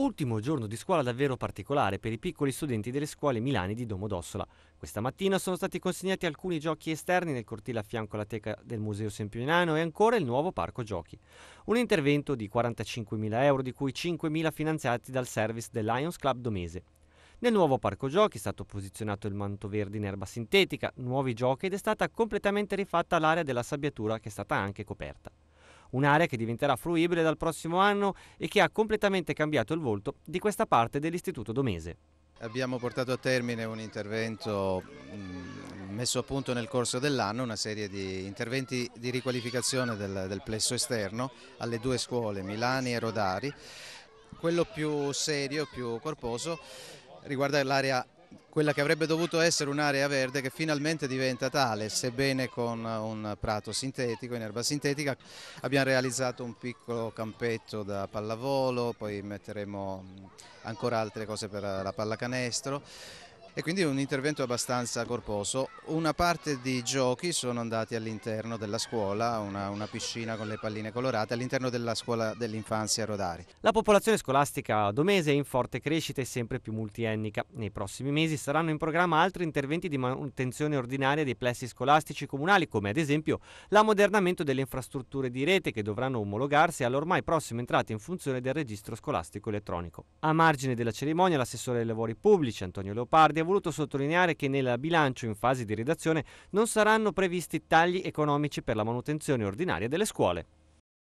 Ultimo giorno di scuola davvero particolare per i piccoli studenti delle scuole Milani di Domodossola. Questa mattina sono stati consegnati alcuni giochi esterni nel cortile a fianco alla teca del Museo Sempionano e ancora il nuovo parco giochi. Un intervento di 45.000 euro, di cui 5.000 finanziati dal service del Lions Club Domese. Nel nuovo parco giochi è stato posizionato il manto verde in erba sintetica, nuovi giochi ed è stata completamente rifatta l'area della sabbiatura che è stata anche coperta un'area che diventerà fruibile dal prossimo anno e che ha completamente cambiato il volto di questa parte dell'Istituto Domese. Abbiamo portato a termine un intervento mm, messo a punto nel corso dell'anno, una serie di interventi di riqualificazione del, del plesso esterno alle due scuole, Milani e Rodari. Quello più serio, più corposo, riguarda l'area quella che avrebbe dovuto essere un'area verde che finalmente diventa tale, sebbene con eh, un prato sintetico, in erba sintetica. Abbiamo realizzato un piccolo campetto da pallavolo, poi metteremo mm, ancora altre cose per la pallacanestro. E quindi un intervento abbastanza corposo. Una parte di giochi sono andati all'interno della scuola, una, una, piscina con le palline colorate, all'interno della scuola dell'infanzia Rodari. La popolazione scolastica domese è in forte crescita e sempre più multiennica. Nei prossimi mesi saranno in programma altri interventi di manutenzione ordinaria dei plessi scolastici comunali, come ad esempio l'ammodernamento delle infrastrutture di rete che dovranno omologarsi all'ormai prossima entrata in funzione del registro scolastico elettronico. A margine della cerimonia l'assessore dei lavori pubblici Antonio Leopardi ha voluto sottolineare che nel bilancio in fase di redazione non saranno previsti tagli economici per la manutenzione ordinaria delle scuole.